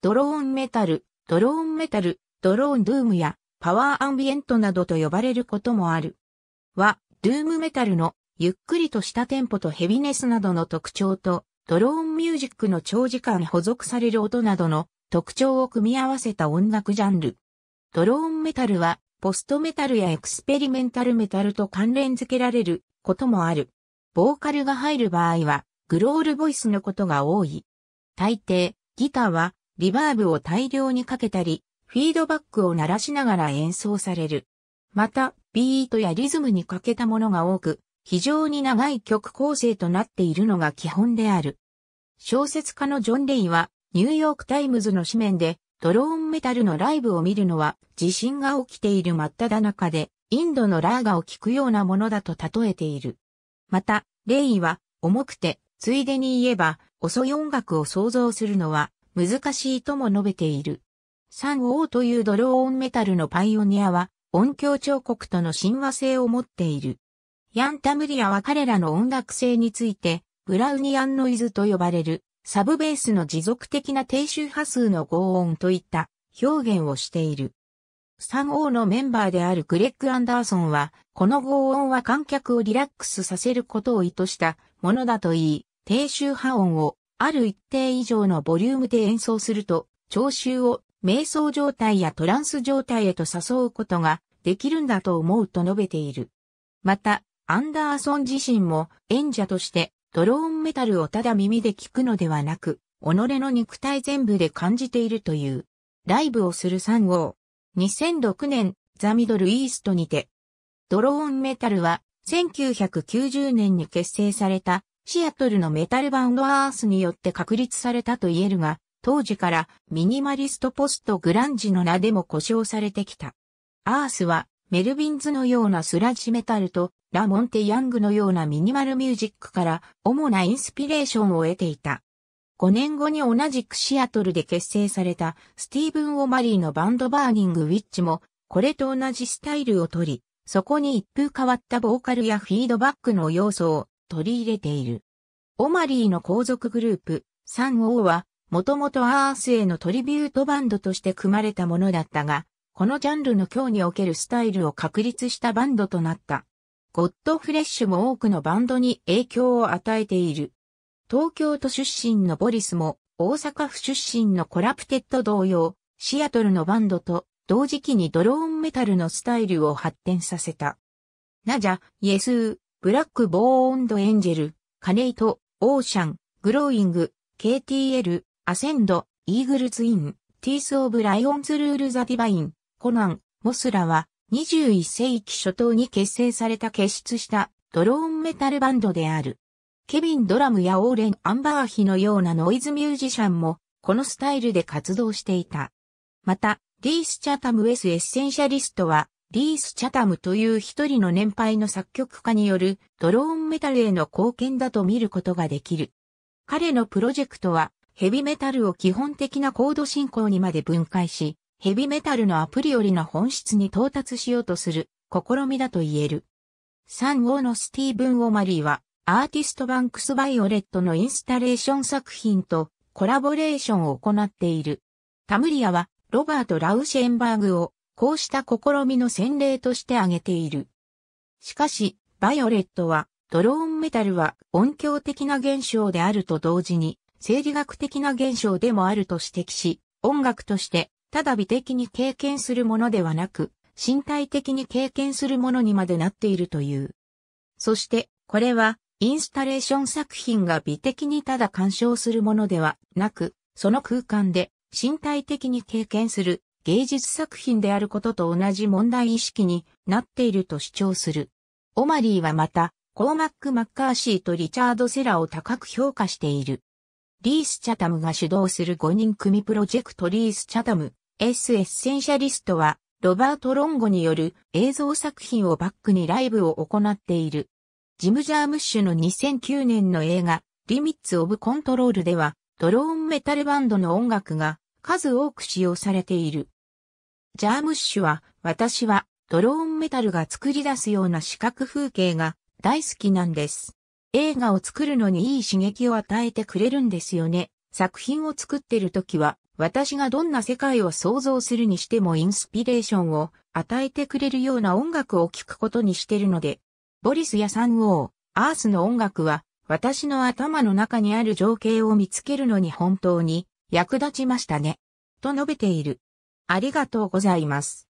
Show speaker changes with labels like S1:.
S1: ドローンメタル、ドローンメタル、ドローンドゥームやパワーアンビエントなどと呼ばれることもある。は、ドゥームメタルのゆっくりとしたテンポとヘビネスなどの特徴と、ドローンミュージックの長時間保存される音などの特徴を組み合わせた音楽ジャンル。ドローンメタルは、ポストメタルやエクスペリメンタルメタルと関連付けられることもある。ボーカルが入る場合は、グロールボイスのことが多い。大抵、ギターはリバーブを大量にかけたり、フィードバックを鳴らしながら演奏される。また、ビートやリズムに欠けたものが多く、非常に長い曲構成となっているのが基本である。小説家のジョン・レイは、ニューヨークタイムズの紙面で、ドローンメタルのライブを見るのは、地震が起きている真っ只中で、インドのラーガを聴くようなものだと例えている。また、レイは、重くて、ついでに言えば、遅い音楽を想像するのは、難しいとも述べている。三王というドローオンメタルのパイオニアは、音響彫刻との親和性を持っている。ヤン・タムリアは彼らの音楽性について、ブラウニアンノイズと呼ばれる、サブベースの持続的な低周波数の合音といった表現をしている。三王のメンバーであるグレッグ・アンダーソンは、この合音は観客をリラックスさせることを意図したものだといい、低周波音をある一定以上のボリュームで演奏すると、聴衆を瞑想状態やトランス状態へと誘うことができるんだと思うと述べている。また、アンダーソン自身も演者としてドローンメタルをただ耳で聞くのではなく、己の肉体全部で感じているという。ライブをする3号。2006年、ザ・ミドル・イーストにて。ドローンメタルは1990年に結成されたシアトルのメタルバンドアースによって確立されたと言えるが、当時からミニマリストポストグランジの名でも呼称されてきた。アースはメルビンズのようなスラッジメタルとラモンテ・ヤングのようなミニマルミュージックから主なインスピレーションを得ていた。5年後に同じくシアトルで結成されたスティーブン・オマリーのバンドバーニング・ウィッチもこれと同じスタイルをとり、そこに一風変わったボーカルやフィードバックの要素を取り入れている。オマリーの皇族グループ、サンオーは、もともとアースへのトリビュートバンドとして組まれたものだったが、このジャンルの今日におけるスタイルを確立したバンドとなった。ゴッドフレッシュも多くのバンドに影響を与えている。東京都出身のボリスも、大阪府出身のコラプテッド同様、シアトルのバンドと同時期にドローンメタルのスタイルを発展させた。ナジャ、イエスー、ブラック・ボーンド・エンジェル、カネイト、オーシャン、グローイング、KTL、アセンド、イーグルズ・イン、ティース・オブ・ライオンズ・ルール・ザ・ディバイン、コナン、モスラは21世紀初頭に結成された結出したドローンメタルバンドである。ケビン・ドラムやオーレン・アンバーヒのようなノイズミュージシャンもこのスタイルで活動していた。また、リース・チャタム・エス・エッセンシャリストはリース・チャタムという一人の年配の作曲家によるドローンメタルへの貢献だと見ることができる。彼のプロジェクトはヘビメタルを基本的なコード進行にまで分解し、ヘビメタルのアプリよりの本質に到達しようとする試みだと言える。3号のスティーブン・オマリーはアーティストバンクス・バイオレットのインスタレーション作品とコラボレーションを行っている。タムリアはロバート・ラウシェンバーグをこうした試みの先例として挙げている。しかし、バイオレットは、ドローンメタルは音響的な現象であると同時に、生理学的な現象でもあると指摘し、音楽として、ただ美的に経験するものではなく、身体的に経験するものにまでなっているという。そして、これは、インスタレーション作品が美的にただ鑑賞するものではなく、その空間で身体的に経験する芸術作品であることと同じ問題意識になっていると主張する。オマリーはまた、コーマック・マッカーシーとリチャード・セラを高く評価している。リース・チャタムが主導する5人組プロジェクトリース・チャタム、S・ エッセンシャリストは、ロバート・ロンゴによる映像作品をバックにライブを行っている。ジム・ジャームッシュの2009年の映画、リミッツ・オブ・コントロールでは、ドローンメタルバンドの音楽が数多く使用されている。ジャームッシュは、私はドローンメタルが作り出すような視覚風景が大好きなんです。映画を作るのにいい刺激を与えてくれるんですよね。作品を作ってる時は、私がどんな世界を想像するにしてもインスピレーションを与えてくれるような音楽を聴くことにしてるので、ボリスやサンォー、アースの音楽は、私の頭の中にある情景を見つけるのに本当に役立ちましたね。と述べている。ありがとうございます。